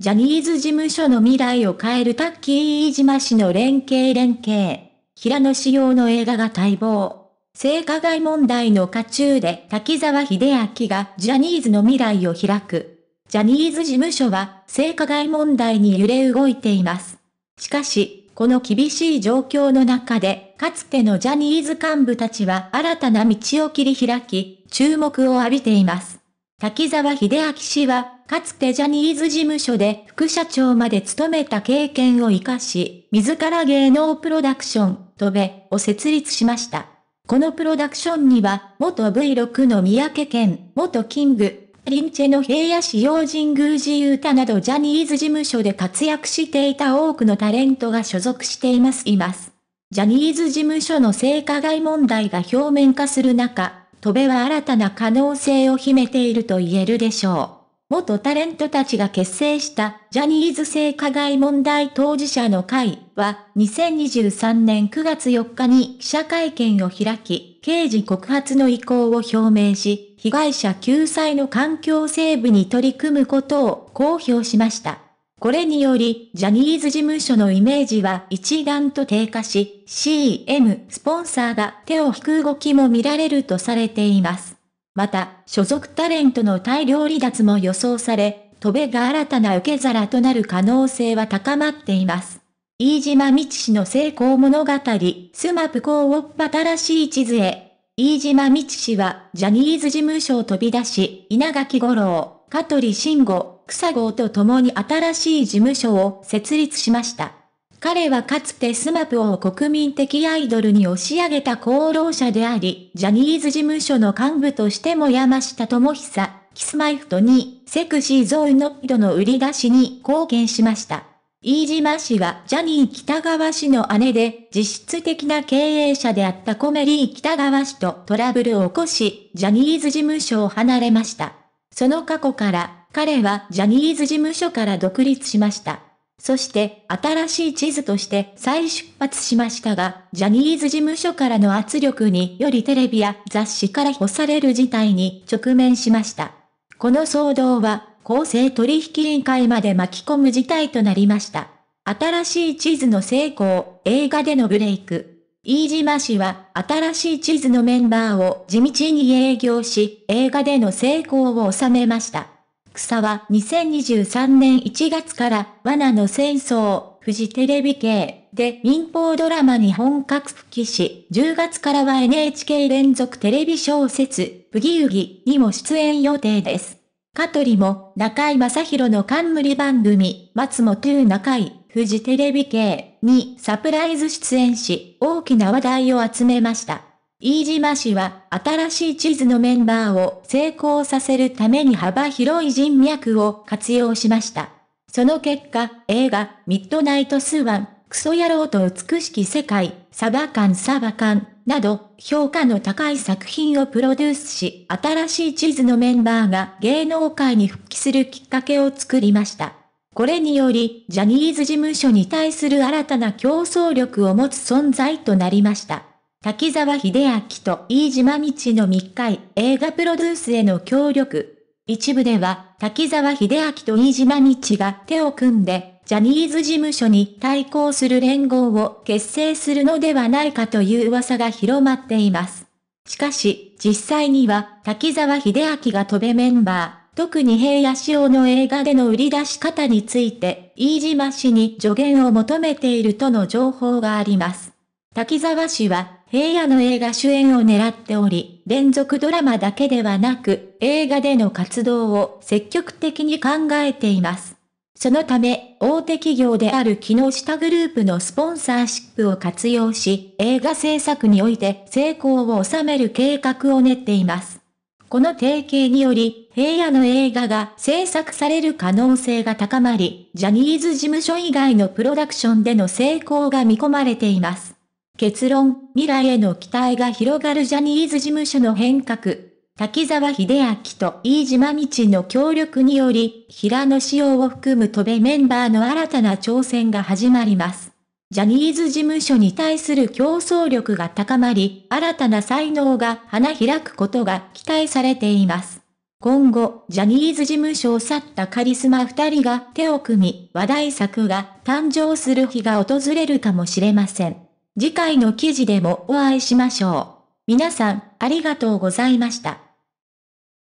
ジャニーズ事務所の未来を変えるタッキー飯島氏の連携連携。平野仕様の映画が待望。性加害問題の渦中で滝沢秀明がジャニーズの未来を開く。ジャニーズ事務所は性加害問題に揺れ動いています。しかし、この厳しい状況の中で、かつてのジャニーズ幹部たちは新たな道を切り開き、注目を浴びています。滝沢秀明氏はかつてジャニーズ事務所で副社長まで務めた経験を活かし、自ら芸能プロダクション、とべ、を設立しました。このプロダクションには、元 V6 の三宅健、元キング、リンチェの平野市洋神宮寺ゆうたなどジャニーズ事務所で活躍していた多くのタレントが所属しています。います。ジャニーズ事務所の性加害問題が表面化する中、戸部は新たな可能性を秘めていると言えるでしょう。元タレントたちが結成したジャニーズ性加害問題当事者の会は2023年9月4日に記者会見を開き、刑事告発の意向を表明し、被害者救済の環境整備に取り組むことを公表しました。これにより、ジャニーズ事務所のイメージは一段と低下し、CM スポンサーが手を引く動きも見られるとされています。また、所属タレントの大量離脱も予想され、戸部が新たな受け皿となる可能性は高まっています。飯島道氏の成功物語、スマプ公を新しい地図へ。飯島道氏は、ジャニーズ事務所を飛び出し、稲垣五郎、香取慎吾、草郷と共に新しい事務所を設立しました。彼はかつてスマプを国民的アイドルに押し上げた功労者であり、ジャニーズ事務所の幹部としても山下智久、キスマイフトに、セクシーゾーンの人の売り出しに貢献しました。飯島氏はジャニー北川氏の姉で、実質的な経営者であったコメリー北川氏とトラブルを起こし、ジャニーズ事務所を離れました。その過去から、彼はジャニーズ事務所から独立しました。そして新しい地図として再出発しましたが、ジャニーズ事務所からの圧力によりテレビや雑誌から干される事態に直面しました。この騒動は公正取引委員会まで巻き込む事態となりました。新しい地図の成功、映画でのブレイク。飯島氏は新しい地図のメンバーを地道に営業し、映画での成功を収めました。草は2023年1月から罠の戦争、富士テレビ系で民放ドラマに本格復帰し、10月からは NHK 連続テレビ小説、ブギウギにも出演予定です。カトリも中井正宏の冠番組、松本中井、富士テレビ系にサプライズ出演し、大きな話題を集めました。飯島氏は新しい地図のメンバーを成功させるために幅広い人脈を活用しました。その結果、映画、ミッドナイトスワン、クソ野郎と美しき世界、サバカンサバカン、など、評価の高い作品をプロデュースし、新しい地図のメンバーが芸能界に復帰するきっかけを作りました。これにより、ジャニーズ事務所に対する新たな競争力を持つ存在となりました。滝沢秀明と飯島道の密会映画プロデュースへの協力。一部では、滝沢秀明と飯島道が手を組んで、ジャニーズ事務所に対抗する連合を結成するのではないかという噂が広まっています。しかし、実際には、滝沢秀明が飛べメンバー、特に平野志耀の映画での売り出し方について、飯島氏に助言を求めているとの情報があります。滝沢氏は、平野の映画主演を狙っており、連続ドラマだけではなく、映画での活動を積極的に考えています。そのため、大手企業である木下グループのスポンサーシップを活用し、映画制作において成功を収める計画を練っています。この提携により、平野の映画が制作される可能性が高まり、ジャニーズ事務所以外のプロダクションでの成功が見込まれています。結論、未来への期待が広がるジャニーズ事務所の変革。滝沢秀明と飯島道の協力により、平野紫耀を含む戸部メンバーの新たな挑戦が始まります。ジャニーズ事務所に対する競争力が高まり、新たな才能が花開くことが期待されています。今後、ジャニーズ事務所を去ったカリスマ2人が手を組み、話題作が誕生する日が訪れるかもしれません。次回の記事でもお会いしましょう。皆さん、ありがとうございました。